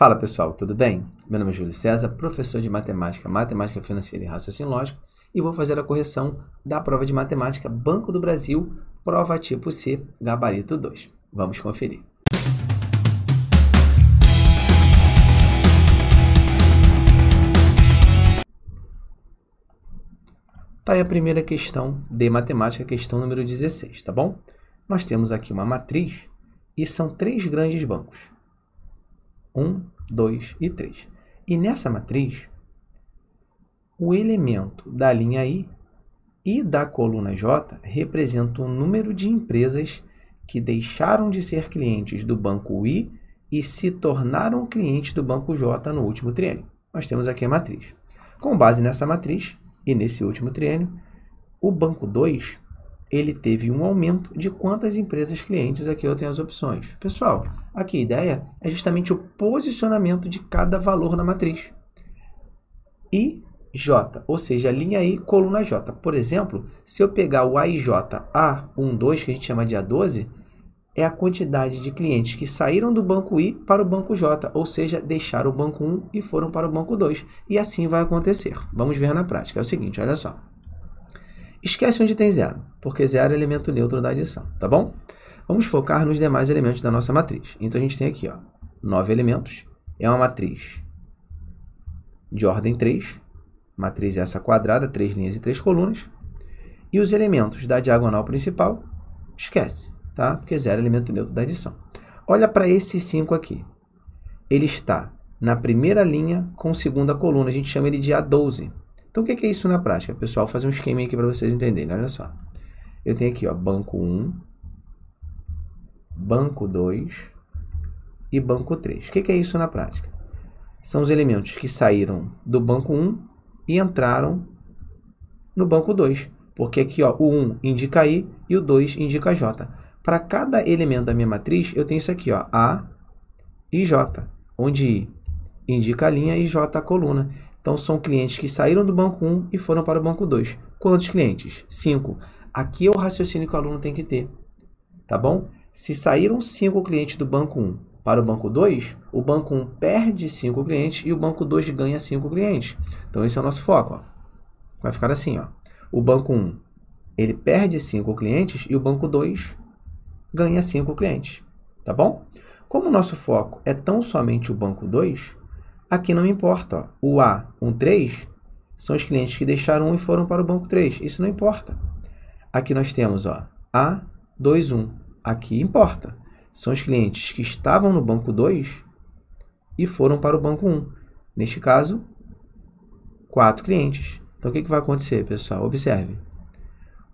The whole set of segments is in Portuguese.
Fala pessoal, tudo bem? Meu nome é Júlio César, professor de matemática, matemática financeira e raciocínio lógico, e vou fazer a correção da prova de matemática Banco do Brasil, prova tipo C, gabarito 2. Vamos conferir. Tá aí a primeira questão de matemática, questão número 16, tá bom? Nós temos aqui uma matriz e são três grandes bancos um, 2 e 3. E nessa matriz, o elemento da linha I e da coluna J representa o número de empresas que deixaram de ser clientes do banco I e se tornaram clientes do banco J no último triênio. Nós temos aqui a matriz. Com base nessa matriz e nesse último triênio, o banco 2 ele teve um aumento de quantas empresas clientes aqui eu tenho as opções. Pessoal, aqui a ideia é justamente o posicionamento de cada valor na matriz. I, J, ou seja, a linha I, coluna J. Por exemplo, se eu pegar o AIJ A12, que a gente chama de A12, é a quantidade de clientes que saíram do banco I para o banco J, ou seja, deixaram o banco 1 e foram para o banco 2. E assim vai acontecer. Vamos ver na prática. É o seguinte, olha só. Esquece onde tem zero porque zero é elemento neutro da adição, tá bom? Vamos focar nos demais elementos da nossa matriz. Então, a gente tem aqui ó, nove elementos. É uma matriz de ordem 3, matriz essa quadrada, três linhas e três colunas. E os elementos da diagonal principal, esquece, tá? Porque zero é elemento neutro da adição. Olha para esse 5 aqui. Ele está na primeira linha com segunda coluna. A gente chama ele de A12. Então, o que é isso na prática? Pessoal, vou fazer um esquema aqui para vocês entenderem. Olha só. Eu tenho aqui, ó, banco 1, banco 2 e banco 3. O que, que é isso na prática? São os elementos que saíram do banco 1 e entraram no banco 2. Porque aqui ó, o 1 indica I e o 2 indica J. Para cada elemento da minha matriz, eu tenho isso aqui, ó, A e J, onde I indica a linha e J a coluna. Então, são clientes que saíram do banco 1 e foram para o banco 2. Quantos clientes? 5. Aqui é o raciocínio que o aluno tem que ter, tá bom? Se saíram cinco clientes do banco 1 para o banco 2, o banco 1 perde cinco clientes e o banco 2 ganha cinco clientes. Então, esse é o nosso foco. Ó. Vai ficar assim, ó. O banco 1 ele perde cinco clientes e o banco 2 ganha cinco clientes, tá bom? Como o nosso foco é tão somente o banco 2, aqui não importa. Ó. O A13 são os clientes que deixaram um e foram para o banco 3. Isso não importa. Aqui nós temos ó, A21. Aqui importa. São os clientes que estavam no banco 2 e foram para o banco 1. Um. Neste caso, quatro clientes. Então, o que, que vai acontecer, pessoal? Observe.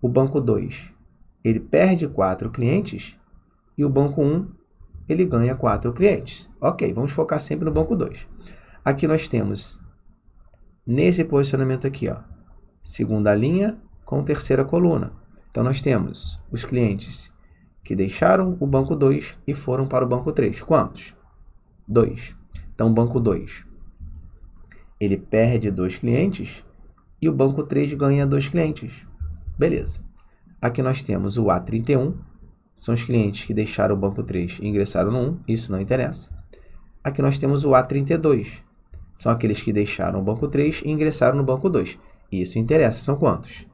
O banco 2 ele perde quatro clientes e o banco 1 um, ele ganha quatro clientes. Ok, vamos focar sempre no banco 2. Aqui nós temos, nesse posicionamento aqui, ó, segunda linha com terceira coluna. Então nós temos os clientes que deixaram o banco 2 e foram para o banco 3. Quantos? 2. Então, o banco 2 ele perde dois clientes e o banco 3 ganha dois clientes. Beleza. Aqui nós temos o A31, são os clientes que deixaram o banco 3 e ingressaram no 1, isso não interessa. Aqui nós temos o A32, são aqueles que deixaram o banco 3 e ingressaram no banco 2. Isso interessa, são quantos?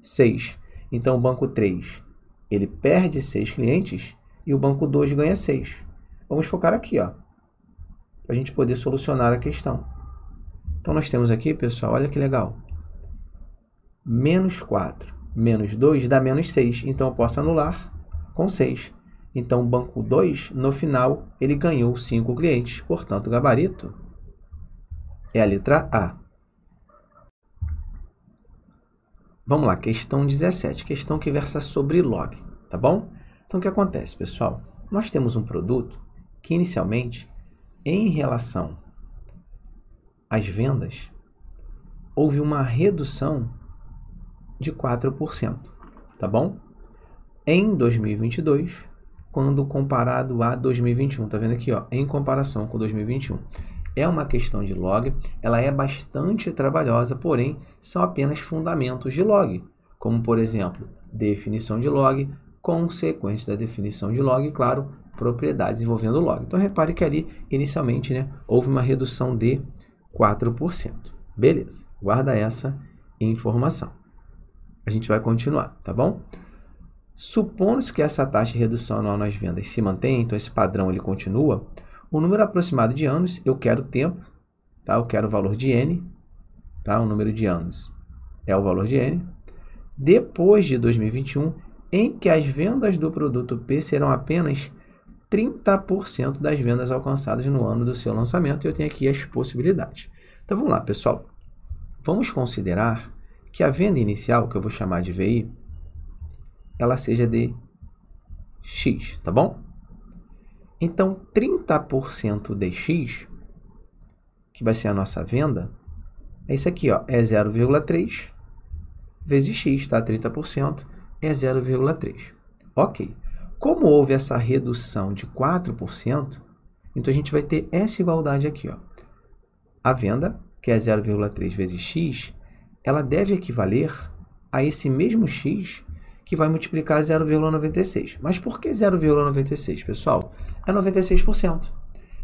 6. Então, o banco 3 ele perde 6 clientes e o banco 2 ganha 6. Vamos focar aqui, ó, para a gente poder solucionar a questão. Então, nós temos aqui, pessoal, olha que legal. Menos 4 menos 2 dá menos 6. Então, eu posso anular com 6. Então, o banco 2, no final, ele ganhou 5 clientes. Portanto, o gabarito é a letra A. Vamos lá, questão 17, questão que versa sobre log, tá bom? Então, o que acontece, pessoal? Nós temos um produto que, inicialmente, em relação às vendas, houve uma redução de 4%, tá bom? Em 2022, quando comparado a 2021, tá vendo aqui, ó, em comparação com 2021 é uma questão de log, ela é bastante trabalhosa, porém são apenas fundamentos de log, como por exemplo, definição de log, consequência da definição de log e, claro, propriedades envolvendo log. Então repare que ali inicialmente né, houve uma redução de 4%. Beleza, guarda essa informação. A gente vai continuar, tá bom? Supondo que essa taxa de redução anual nas vendas se mantém, então esse padrão ele continua, o número aproximado de anos, eu quero tempo, tá? eu quero o valor de n, tá? o número de anos é o valor de n, depois de 2021, em que as vendas do produto P serão apenas 30% das vendas alcançadas no ano do seu lançamento. Eu tenho aqui as possibilidades. Então vamos lá, pessoal. Vamos considerar que a venda inicial, que eu vou chamar de VI, ela seja de X, tá bom? Então, 30% dx, que vai ser a nossa venda, é isso aqui, ó, é 0,3 vezes x, tá? 30% é 0,3. Ok. Como houve essa redução de 4%, então a gente vai ter essa igualdade aqui, ó. A venda, que é 0,3 vezes x, ela deve equivaler a esse mesmo x que vai multiplicar 0,96. Mas por que 0,96, pessoal? É 96%.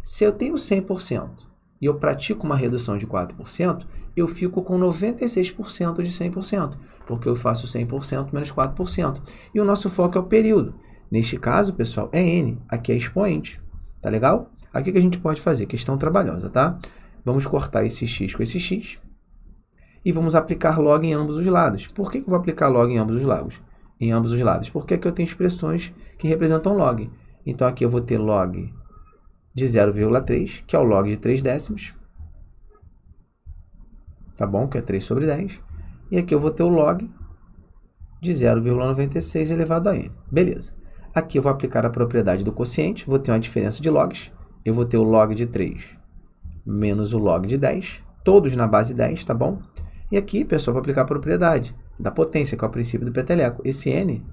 Se eu tenho 100% e eu pratico uma redução de 4%, eu fico com 96% de 100%, porque eu faço 100% menos 4%. E o nosso foco é o período. Neste caso, pessoal, é N. Aqui é expoente. Tá legal? Aqui que a gente pode fazer? Questão trabalhosa, tá? Vamos cortar esse x com esse x e vamos aplicar log em ambos os lados. Por que, que eu vou aplicar log em ambos os lados? em ambos os lados. Porque aqui eu tenho expressões que representam log. Então aqui eu vou ter log de 0,3, que é o log de 3 décimos. Tá bom? Que é 3 sobre 10. E aqui eu vou ter o log de 0,96 elevado a n. Beleza. Aqui eu vou aplicar a propriedade do quociente, vou ter uma diferença de logs. Eu vou ter o log de 3 menos o log de 10, todos na base 10, tá bom? E aqui, pessoal, vou aplicar a propriedade da potência, que é o princípio do peteleco. Esse n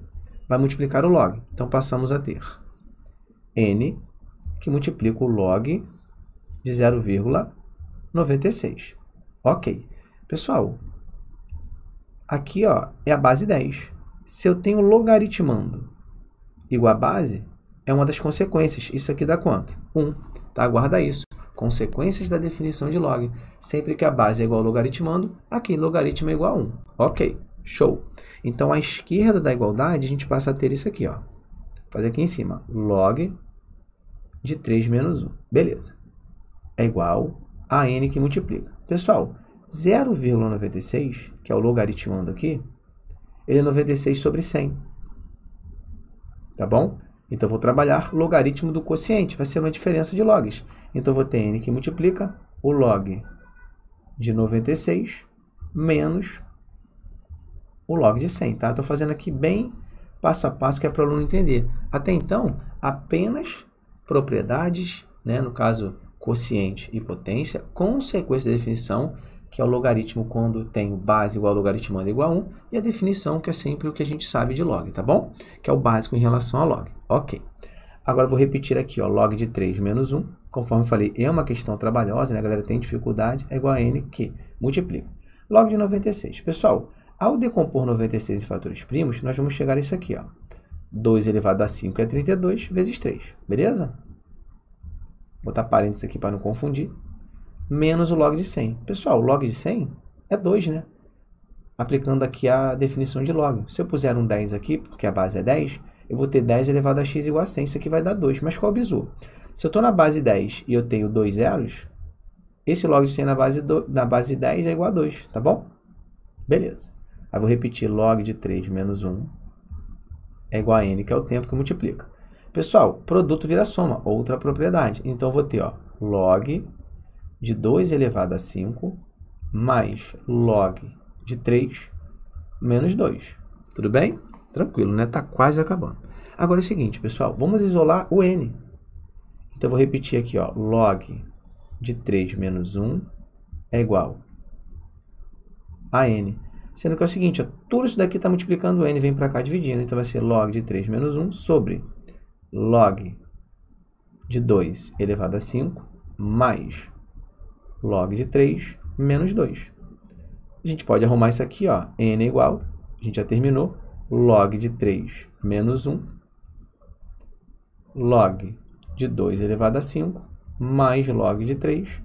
vai multiplicar o log. Então passamos a ter n que multiplica o log de 0,96. Ok. Pessoal, aqui ó, é a base 10. Se eu tenho logaritmando igual a base, é uma das consequências. Isso aqui dá quanto? 1. Tá? Guarda isso. Consequências da definição de log. Sempre que a base é igual ao logaritmando, aqui logaritmo é igual a 1. Ok. Show. Então, à esquerda da igualdade, a gente passa a ter isso aqui, ó. Vou fazer aqui em cima. Log de 3 menos 1. Beleza. É igual a n que multiplica. Pessoal, 0,96, que é o logaritmando aqui, ele é 96 sobre 100. Tá bom? Então, vou trabalhar logaritmo do quociente. Vai ser uma diferença de logs. Então, vou ter n que multiplica o log de 96 menos o log de 100, tá? Estou fazendo aqui bem passo a passo que é para o aluno entender. Até então, apenas propriedades, né, no caso quociente e potência, consequência da definição, que é o logaritmo quando tem base igual ao logaritmando igual a 1, e a definição, que é sempre o que a gente sabe de log, tá bom? Que é o básico em relação a log. Ok. Agora vou repetir aqui, ó, log de 3 menos 1, conforme eu falei, é uma questão trabalhosa, né, a galera tem dificuldade, é igual a n que multiplica. Log de 96. Pessoal, ao decompor 96 em fatores primos, nós vamos chegar a isso aqui. Ó. 2 elevado a 5 é 32 vezes 3, beleza? Vou botar parênteses aqui para não confundir. Menos o log de 100. Pessoal, o log de 100 é 2, né? Aplicando aqui a definição de log. Se eu puser um 10 aqui, porque a base é 10, eu vou ter 10 elevado a x igual a 100. Isso aqui vai dar 2, mas qual é o bizu? Se eu estou na base 10 e eu tenho dois zeros, esse log de 100 na base, do, na base 10 é igual a 2, tá bom? Beleza. Aí vou repetir log de 3 menos 1 é igual a n, que é o tempo que multiplica. Pessoal, produto vira soma, outra propriedade. Então, vou ter ó, log de 2 elevado a 5 mais log de 3 menos 2. Tudo bem? Tranquilo, né? Está quase acabando. Agora é o seguinte, pessoal, vamos isolar o n. Então, vou repetir aqui, ó, log de 3 menos 1 é igual a n. Sendo que é o seguinte, ó, tudo isso daqui está multiplicando n, vem para cá dividindo. Então vai ser log de 3 menos 1 sobre log de 2 elevado a 5 mais log de 3 menos 2. A gente pode arrumar isso aqui, ó, n é igual, a gente já terminou, log de 3 menos 1, log de 2 elevado a 5, mais log de 3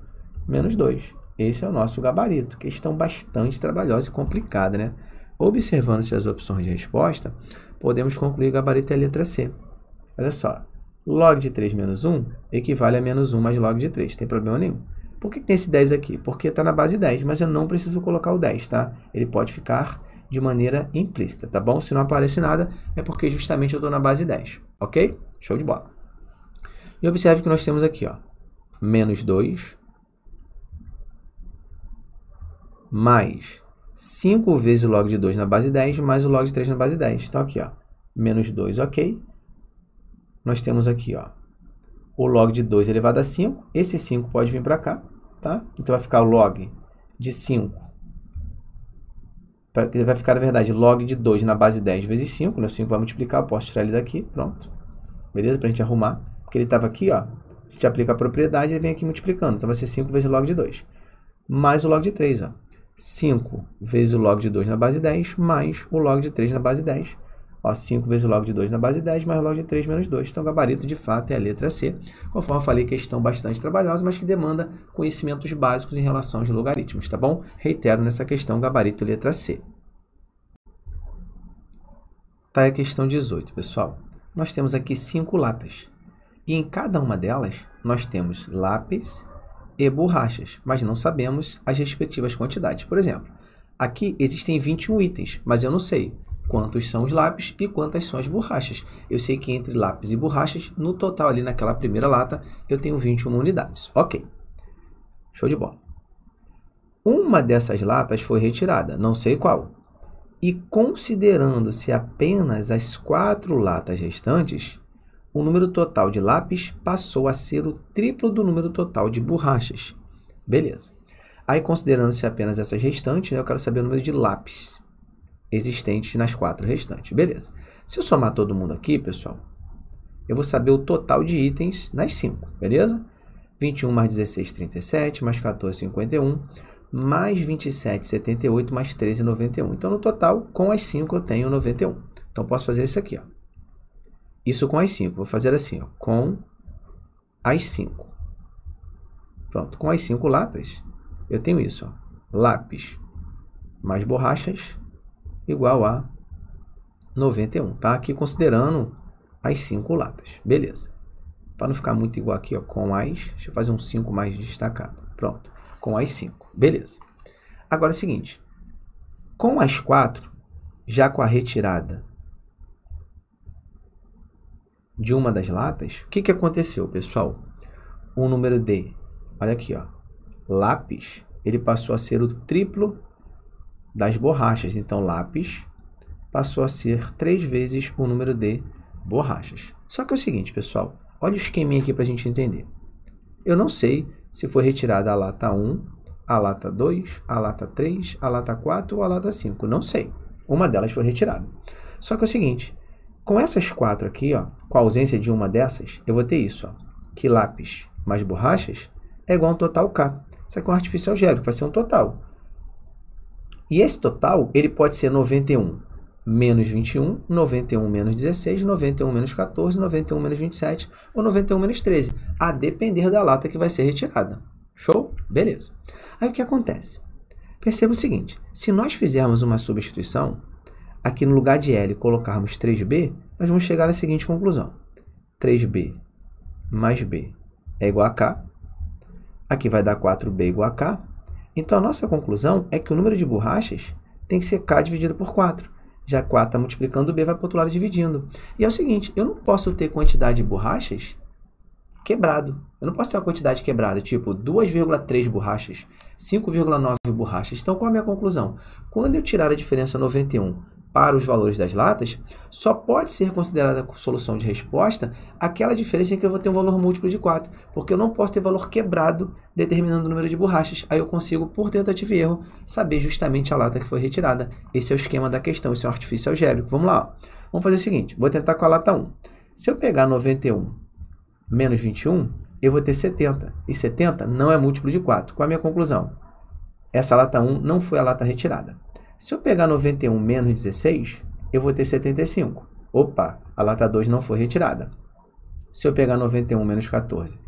menos 2. Esse é o nosso gabarito. Questão bastante trabalhosa e complicada, né? Observando-se as opções de resposta, podemos concluir o gabarito é a letra C. Olha só, log de 3 menos 1 equivale a menos 1 mais log de 3, não tem problema nenhum. Por que tem esse 10 aqui? Porque está na base 10, mas eu não preciso colocar o 10, tá? Ele pode ficar de maneira implícita, tá bom? Se não aparece nada, é porque justamente eu estou na base 10, ok? Show de bola. E observe que nós temos aqui, ó, menos 2 mais 5 vezes o log de 2 na base 10, mais o log de 3 na base 10. Então, aqui, ó, menos 2, ok. Nós temos aqui, ó, o log de 2 elevado a 5. Esse 5 pode vir para cá, tá? Então, vai ficar o log de 5. Vai ficar, na verdade, log de 2 na base 10 vezes 5. Né? 5 vai multiplicar, eu posso tirar ele daqui, pronto. Beleza? Para a gente arrumar. Porque ele estava aqui, ó. A gente aplica a propriedade e ele vem aqui multiplicando. Então, vai ser 5 vezes log de 2. Mais o log de 3, ó. 5 vezes o log de 2 na base 10, mais o log de 3 na base 10. Ó, 5 vezes o log de 2 na base 10, mais o log de 3 menos 2. Então, o gabarito, de fato, é a letra C. Conforme eu falei, questão bastante trabalhosa, mas que demanda conhecimentos básicos em relação aos logaritmos, tá bom? Reitero nessa questão, gabarito, letra C. Tá aí a questão 18, pessoal. Nós temos aqui 5 latas. E em cada uma delas, nós temos lápis, e borrachas, mas não sabemos as respectivas quantidades. Por exemplo, aqui existem 21 itens, mas eu não sei quantos são os lápis e quantas são as borrachas. Eu sei que entre lápis e borrachas, no total ali naquela primeira lata, eu tenho 21 unidades. Ok, show de bola. Uma dessas latas foi retirada, não sei qual. E considerando-se apenas as quatro latas restantes, o número total de lápis passou a ser o triplo do número total de borrachas. Beleza. Aí, considerando-se apenas essas restantes, né, eu quero saber o número de lápis existentes nas quatro restantes. Beleza. Se eu somar todo mundo aqui, pessoal, eu vou saber o total de itens nas cinco, beleza? 21 mais 16, 37, mais 14, 51, mais 27, 78, mais 13, 91. Então, no total, com as 5 eu tenho 91. Então, posso fazer isso aqui, ó. Isso com as 5. Vou fazer assim, ó, com as 5. Pronto, com as 5 latas, eu tenho isso, ó, lápis mais borrachas igual a 91, tá? Aqui considerando as 5 latas, beleza. Para não ficar muito igual aqui, ó, com as, deixa eu fazer um 5 mais destacado, pronto, com as 5, beleza. Agora é o seguinte, com as 4, já com a retirada de uma das latas, o que, que aconteceu, pessoal? O número de, olha aqui, ó, lápis, ele passou a ser o triplo das borrachas. Então, lápis passou a ser três vezes o número de borrachas. Só que é o seguinte, pessoal, olha o esqueminha aqui para a gente entender. Eu não sei se foi retirada a lata 1, a lata 2, a lata 3, a lata 4 ou a lata 5. Não sei. Uma delas foi retirada. Só que é o seguinte, com essas quatro aqui, ó, com a ausência de uma dessas, eu vou ter isso, ó, que lápis mais borrachas é igual a um total K. Isso aqui é um artifício algébrico, vai ser um total. E esse total, ele pode ser 91 menos 21, 91 menos 16, 91 menos 14, 91 menos 27 ou 91 menos 13, a depender da lata que vai ser retirada. Show? Beleza. Aí o que acontece? Perceba o seguinte, se nós fizermos uma substituição, aqui no lugar de L colocarmos 3B, nós vamos chegar na seguinte conclusão. 3B mais B é igual a K. Aqui vai dar 4B igual a K. Então, a nossa conclusão é que o número de borrachas tem que ser K dividido por 4. Já 4 está multiplicando B, vai para o outro lado dividindo. E é o seguinte, eu não posso ter quantidade de borrachas quebrado. Eu não posso ter uma quantidade quebrada, tipo 2,3 borrachas, 5,9 borrachas. Então, qual é a minha conclusão? Quando eu tirar a diferença 91 para os valores das latas, só pode ser considerada solução de resposta aquela diferença em que eu vou ter um valor múltiplo de 4, porque eu não posso ter valor quebrado determinando o número de borrachas. Aí eu consigo, por tentativa e erro, saber justamente a lata que foi retirada. Esse é o esquema da questão, esse é um artifício algébrico. Vamos lá, vamos fazer o seguinte, vou tentar com a lata 1. Se eu pegar 91 menos 21, eu vou ter 70, e 70 não é múltiplo de 4. Qual a minha conclusão? Essa lata 1 não foi a lata retirada. Se eu pegar 91 menos 16, eu vou ter 75. Opa, a lata 2 não foi retirada. Se eu pegar 91 menos 14,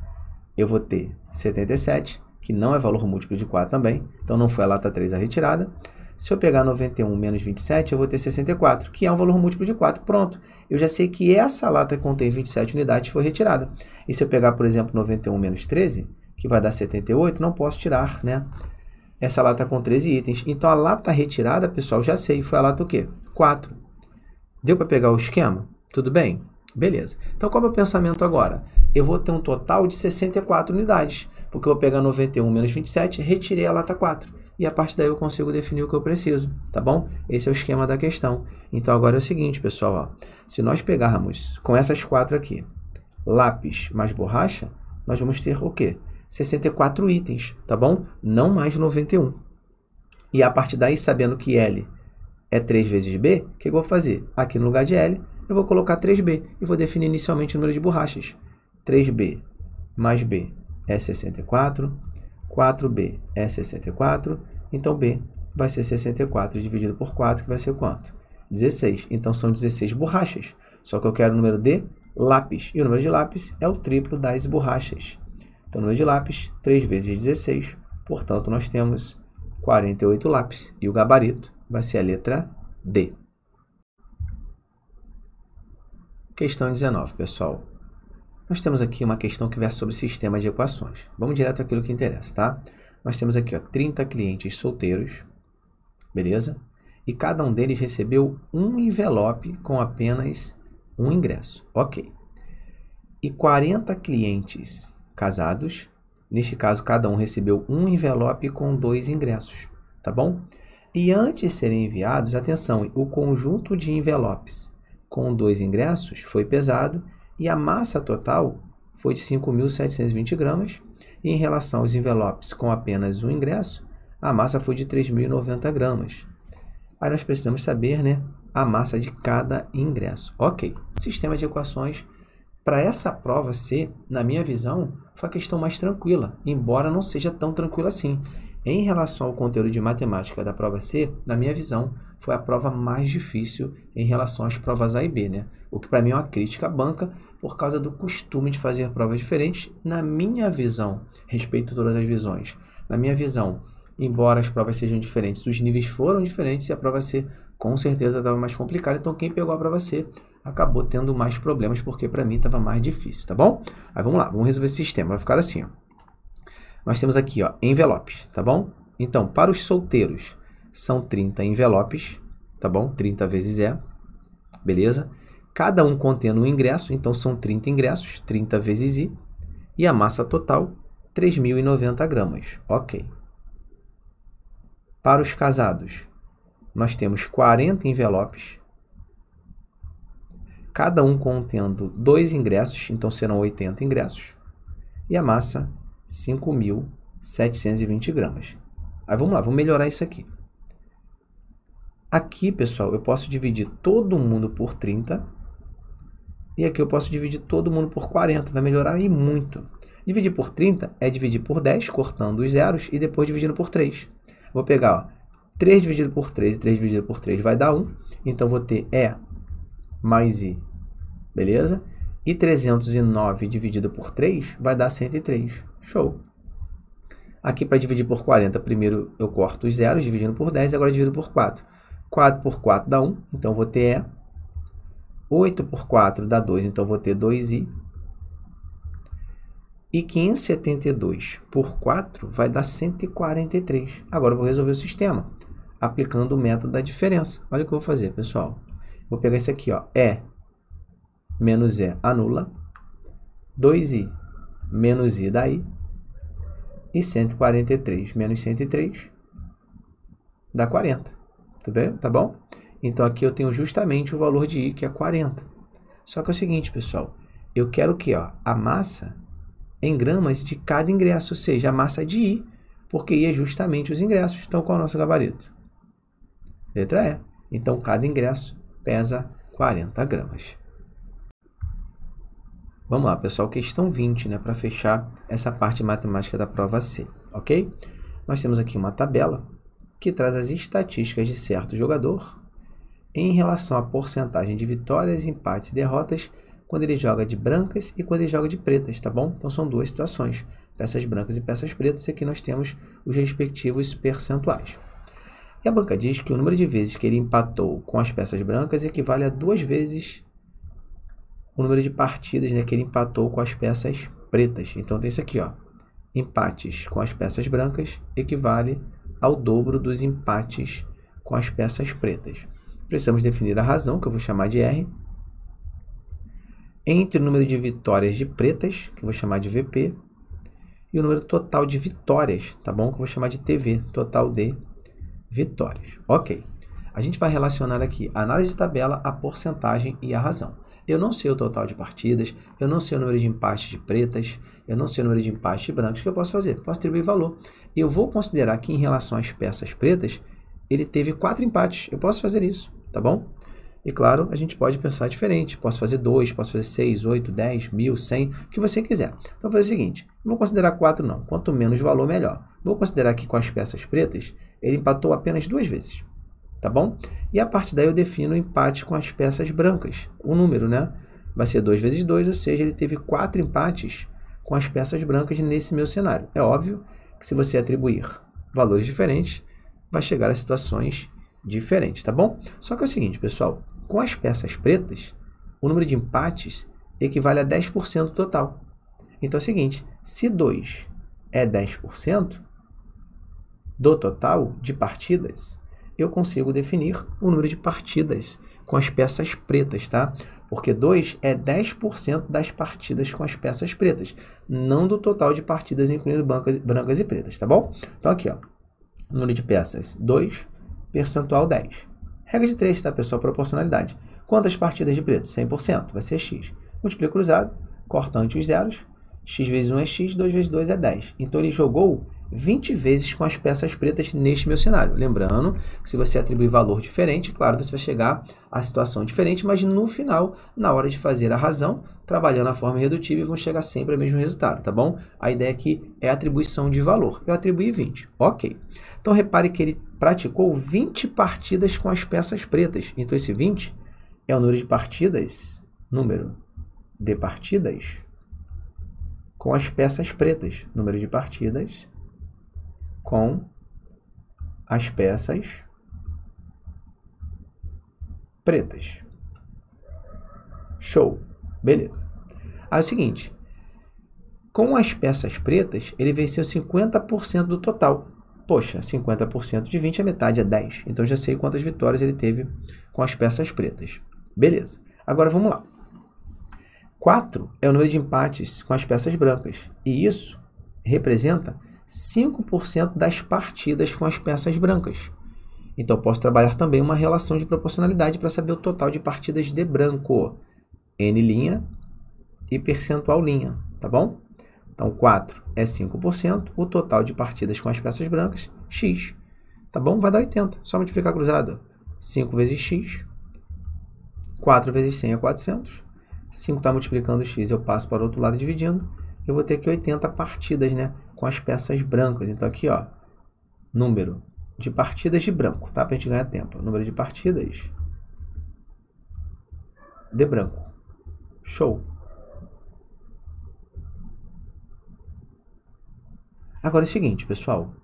eu vou ter 77, que não é valor múltiplo de 4 também, então não foi a lata 3 a retirada. Se eu pegar 91 menos 27, eu vou ter 64, que é um valor múltiplo de 4. Pronto, eu já sei que essa lata que contém 27 unidades foi retirada. E se eu pegar, por exemplo, 91 menos 13, que vai dar 78, não posso tirar, né? Essa lata com 13 itens. Então a lata retirada, pessoal, já sei, foi a lata o quê? 4. Deu para pegar o esquema? Tudo bem? Beleza. Então qual é o meu pensamento agora? Eu vou ter um total de 64 unidades, porque eu vou pegar 91 menos 27, retirei a lata 4 e a partir daí eu consigo definir o que eu preciso, tá bom? Esse é o esquema da questão. Então agora é o seguinte, pessoal, ó. se nós pegarmos com essas quatro aqui, lápis mais borracha, nós vamos ter o quê? 64 itens, tá bom? Não mais 91. E a partir daí, sabendo que L é 3 vezes B, o que eu vou fazer? Aqui no lugar de L, eu vou colocar 3B e vou definir inicialmente o número de borrachas. 3B mais B é 64, 4B é 64, então B vai ser 64 dividido por 4, que vai ser quanto? 16. Então são 16 borrachas. Só que eu quero o número de lápis, e o número de lápis é o triplo das borrachas. Então, número de lápis, 3 vezes 16, portanto, nós temos 48 lápis. E o gabarito vai ser a letra D. Questão 19, pessoal. Nós temos aqui uma questão que versa sobre sistema de equações. Vamos direto àquilo que interessa, tá? Nós temos aqui ó, 30 clientes solteiros, beleza? E cada um deles recebeu um envelope com apenas um ingresso, ok. E 40 clientes casados. Neste caso, cada um recebeu um envelope com dois ingressos, tá bom? E antes de serem enviados, atenção, o conjunto de envelopes com dois ingressos foi pesado e a massa total foi de 5.720 gramas. E em relação aos envelopes com apenas um ingresso, a massa foi de 3.090 gramas. Aí nós precisamos saber né, a massa de cada ingresso. Ok, sistema de equações para essa prova ser, na minha visão, foi a questão mais tranquila, embora não seja tão tranquila assim. Em relação ao conteúdo de matemática da prova C, na minha visão, foi a prova mais difícil em relação às provas A e B, né? O que para mim é uma crítica à banca por causa do costume de fazer provas diferentes, na minha visão, respeito todas as visões. Na minha visão, embora as provas sejam diferentes, os níveis foram diferentes e a prova C com certeza estava mais complicada, então quem pegou a prova C acabou tendo mais problemas, porque para mim estava mais difícil, tá bom? Aí vamos lá, vamos resolver esse sistema, vai ficar assim, ó. Nós temos aqui, ó, envelopes, tá bom? Então, para os solteiros, são 30 envelopes, tá bom? 30 vezes é, beleza? Cada um contendo um ingresso, então são 30 ingressos, 30 vezes i, e a massa total, 3.090 gramas, ok. Para os casados, nós temos 40 envelopes, cada um contendo dois ingressos, então serão 80 ingressos, e a massa 5.720 gramas. Aí vamos lá, vamos melhorar isso aqui. Aqui, pessoal, eu posso dividir todo mundo por 30, e aqui eu posso dividir todo mundo por 40, vai melhorar e muito. Dividir por 30 é dividir por 10, cortando os zeros, e depois dividindo por 3. Vou pegar ó, 3 dividido por 3 e 3 dividido por 3 vai dar 1, então vou ter E mais I beleza? E 309 dividido por 3 vai dar 103, show! Aqui para dividir por 40, primeiro eu corto os zeros, dividindo por 10, agora divido por 4. 4 por 4 dá 1, então vou ter E. 8 por 4 dá 2, então vou ter 2i. E 572 por 4 vai dar 143. Agora eu vou resolver o sistema, aplicando o método da diferença. Olha o que eu vou fazer, pessoal. Vou pegar esse aqui, ó, E é menos E anula, 2i menos i dá i, e 143 menos 103 dá 40, tá bem? Tá bom? Então aqui eu tenho justamente o valor de i que é 40. Só que é o seguinte, pessoal, eu quero que ó, a massa em gramas de cada ingresso, ou seja, a massa de i, porque i é justamente os ingressos, então qual é o nosso gabarito? Letra E. Então cada ingresso pesa 40 gramas. Vamos lá, pessoal, questão 20, né, para fechar essa parte matemática da prova C, ok? Nós temos aqui uma tabela que traz as estatísticas de certo jogador em relação à porcentagem de vitórias, empates e derrotas quando ele joga de brancas e quando ele joga de pretas, tá bom? Então são duas situações, peças brancas e peças pretas, e aqui nós temos os respectivos percentuais. E a banca diz que o número de vezes que ele empatou com as peças brancas equivale a duas vezes o número de partidas né, que ele empatou com as peças pretas. Então tem isso aqui, ó. Empates com as peças brancas equivale ao dobro dos empates com as peças pretas. Precisamos definir a razão, que eu vou chamar de R, entre o número de vitórias de pretas, que eu vou chamar de VP, e o número total de vitórias, tá bom? Que eu vou chamar de TV, total de vitórias. Ok. A gente vai relacionar aqui a análise de tabela, a porcentagem e a razão. Eu não sei o total de partidas, eu não sei o número de empates de pretas, eu não sei o número de empates de brancos que eu posso fazer. Posso atribuir valor. Eu vou considerar que em relação às peças pretas, ele teve quatro empates. Eu posso fazer isso, tá bom? E claro, a gente pode pensar diferente. Posso fazer dois, posso fazer seis, oito, dez, mil, cem, o que você quiser. Então, vou fazer o seguinte: não vou considerar quatro não. Quanto menos valor, melhor. Vou considerar que com as peças pretas, ele empatou apenas duas vezes tá bom? E a partir daí eu defino o empate com as peças brancas, o número, né? Vai ser 2 vezes 2, ou seja, ele teve quatro empates com as peças brancas nesse meu cenário. É óbvio que se você atribuir valores diferentes, vai chegar a situações diferentes, tá bom? Só que é o seguinte, pessoal, com as peças pretas, o número de empates equivale a 10% total. Então é o seguinte, se 2 é 10% do total de partidas, eu consigo definir o número de partidas com as peças pretas, tá? Porque 2 é 10% das partidas com as peças pretas, não do total de partidas incluindo bancas, brancas e pretas, tá bom? Então aqui, ó, número de peças 2, percentual 10. Regra de 3, tá, pessoal? Proporcionalidade. Quantas partidas de preto? 100%, vai ser x. Multiplica cruzado, cortante os zeros, x vezes 1 é x, 2 vezes 2 é 10. Então ele jogou 20 vezes com as peças pretas neste meu cenário. Lembrando que se você atribuir valor diferente, claro, você vai chegar à situação diferente, mas no final, na hora de fazer a razão, trabalhando a forma redutiva vão chegar sempre ao mesmo resultado, tá bom? A ideia aqui é atribuição de valor. Eu atribuí 20, ok. Então, repare que ele praticou 20 partidas com as peças pretas. Então, esse 20 é o número de partidas, número de partidas, com as peças pretas, número de partidas com as peças pretas. Show. Beleza. Aí é o seguinte, com as peças pretas, ele venceu 50% do total. Poxa, 50% de 20 é metade, é 10. Então já sei quantas vitórias ele teve com as peças pretas. Beleza. Agora vamos lá. 4 é o número de empates com as peças brancas. E isso representa 5% das partidas com as peças brancas. Então, posso trabalhar também uma relação de proporcionalidade para saber o total de partidas de branco. N linha e percentual linha, tá bom? Então, 4 é 5%, o total de partidas com as peças brancas, x. Tá bom? Vai dar 80, só multiplicar cruzado. 5 vezes x, 4 vezes 100 é 400. 5 está multiplicando x, eu passo para o outro lado dividindo eu vou ter aqui 80 partidas, né? Com as peças brancas. Então aqui, ó, número de partidas de branco, tá? Para a gente ganhar tempo. Número de partidas de branco. Show! Agora é o seguinte, pessoal.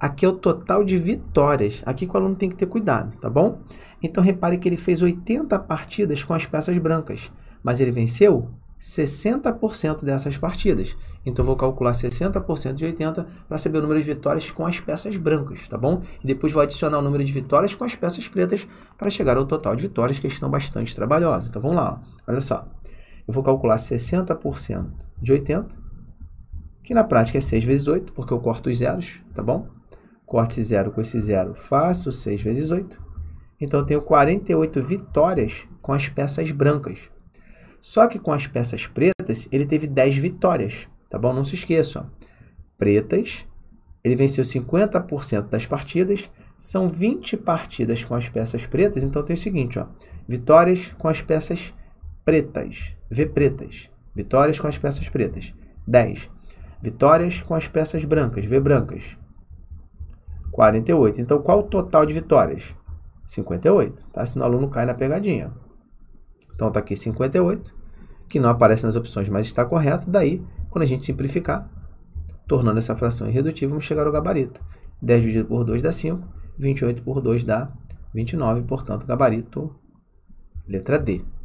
Aqui é o total de vitórias. Aqui que o aluno tem que ter cuidado, tá bom? Então repare que ele fez 80 partidas com as peças brancas, mas ele venceu 60% dessas partidas. Então vou calcular 60% de 80 para saber o número de vitórias com as peças brancas, tá bom? E depois vou adicionar o número de vitórias com as peças pretas para chegar ao total de vitórias, questão bastante trabalhosa. Então vamos lá, ó. olha só. Eu vou calcular 60% de 80, que na prática é 6 vezes 8, porque eu corto os zeros, tá bom? Corto esse zero com esse zero, faço 6 vezes 8. Então eu tenho 48 vitórias com as peças brancas. Só que com as peças pretas, ele teve 10 vitórias, tá bom? Não se esqueça, Pretas, ele venceu 50% das partidas, são 20 partidas com as peças pretas, então tem o seguinte, ó. Vitórias com as peças pretas, V pretas. Vitórias com as peças pretas, 10. Vitórias com as peças brancas, V brancas, 48. Então, qual o total de vitórias? 58, tá? Senão o aluno cai na pegadinha. Então, tá aqui 58 que não aparece nas opções, mas está correto. Daí, quando a gente simplificar, tornando essa fração irredutível, vamos chegar ao gabarito. 10 dividido por 2 dá 5, 28 por 2 dá 29, portanto, gabarito letra D.